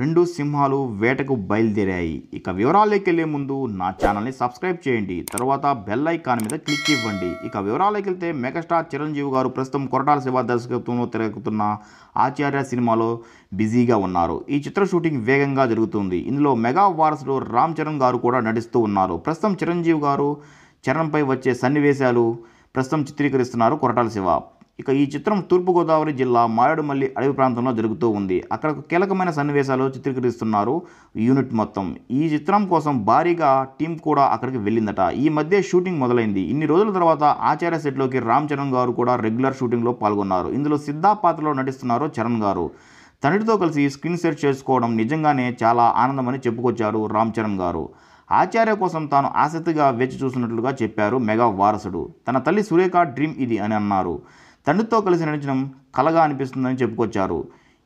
రెండు సింహాలు వేటకు బయలుదేరాయి ఇక వివరాల్లోకి వెళ్ళే ముందు నా ఛానల్ని సబ్స్క్రైబ్ చేయండి తర్వాత బెల్ ఐకాన్ మీద క్లిక్ ఇవ్వండి ఇక వివరాల్లోకి వెళ్తే మెగాస్టార్ చిరంజీవి గారు ప్రస్తుతం కొరటాల శివ దర్శకత్వంలో తిరగతున్న ఆచార్య సినిమాలో బిజీగా ఉన్నారు ఈ చిత్ర షూటింగ్ వేగంగా జరుగుతుంది ఇందులో మెగా వారసుడు రామ్ చరణ్ గారు కూడా నటిస్తూ ఉన్నారు ప్రస్తుతం చిరంజీవి గారు చరణ్పై వచ్చే సన్నివేశాలు ప్రస్తుతం చిత్రీకరిస్తున్నారు కొరటాల శివ ఇక ఈ చిత్రం తూర్పుగోదావరి జిల్లా మారేడుమల్లి అడవి ప్రాంతంలో జరుగుతూ ఉంది అక్కడ కీలకమైన సన్నివేశాలు చిత్రీకరిస్తున్నారు యూనిట్ మొత్తం ఈ చిత్రం కోసం భారీగా టీం కూడా అక్కడికి వెళ్ళిందట ఈ మధ్య షూటింగ్ మొదలైంది ఇన్ని రోజుల తర్వాత ఆచార్య సెట్లోకి రామ్ చరణ్ గారు కూడా రెగ్యులర్ షూటింగ్లో పాల్గొన్నారు ఇందులో సిద్ధా పాత్రలో నటిస్తున్నారు చరణ్ గారు తండ్రితో కలిసి స్క్రీన్ సెట్ చేసుకోవడం నిజంగానే చాలా ఆనందమని చెప్పుకొచ్చారు రామ్ చరణ్ గారు ఆచార్య కోసం తాను ఆసక్తిగా వేచి చూసినట్లుగా చెప్పారు మెగా వారసుడు తన తల్లి సురేఖ డ్రీమ్ ఇది అని అన్నారు తండ్రితో కలిసి నటించడం కలగా అనిపిస్తుందని చెప్పుకొచ్చారు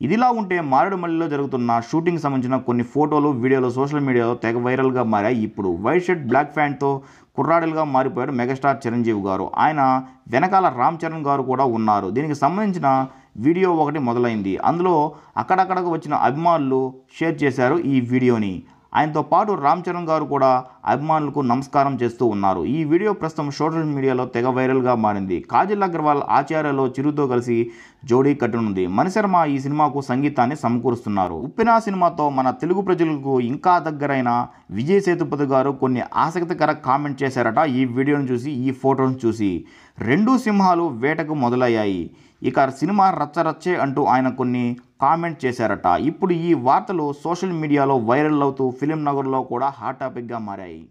ఇదిలా ఉంటే మారేడుమల్లిలో జరుగుతున్న షూటింగ్ సంబంధించిన కొన్ని ఫోటోలు వీడియోలు సోషల్ మీడియాలో తెగ వైరల్గా మారాయి ఇప్పుడు వైట్ షర్ట్ బ్లాక్ ఫ్యాంట్తో కుర్రాడలుగా మారిపోయాడు మెగాస్టార్ చిరంజీవి గారు ఆయన వెనకాల రామ్ చరణ్ గారు కూడా ఉన్నారు దీనికి సంబంధించిన వీడియో ఒకటి మొదలైంది అందులో అక్కడక్కడకు వచ్చిన అభిమానులు షేర్ చేశారు ఈ వీడియోని ఆయనతో పాటు రామ్ చరణ్ గారు కూడా అభిమానులకు నమస్కారం చేస్తూ ఉన్నారు ఈ వీడియో ప్రస్తుతం సోషల్ మీడియాలో తెగ వైరల్గా మారింది కాజల్ అగర్వాల్ ఆచార్యలో చిరుతో కలిసి జోడీ కట్టనుంది మణిశర్మ ఈ సినిమాకు సంగీతాన్ని సమకూరుస్తున్నారు ఉప్పినా సినిమాతో మన తెలుగు ప్రజలకు ఇంకా దగ్గరైన విజయ్ సేతుపతి గారు కొన్ని ఆసక్తికర కామెంట్ చేశారట ఈ వీడియోను చూసి ఈ ఫోటోను చూసి రెండు సింహాలు వేటకు మొదలయ్యాయి ఇక సినిమా రచ్చరచ్చే అంటూ ఆయన కొన్ని కామెంట్ చేశారట ఇప్పుడు ఈ వార్తలు సోషల్ మీడియాలో వైరల్ అవుతూ ఫిలిం నగర్లో కూడా హాట్ టాపిక్గా మారాయి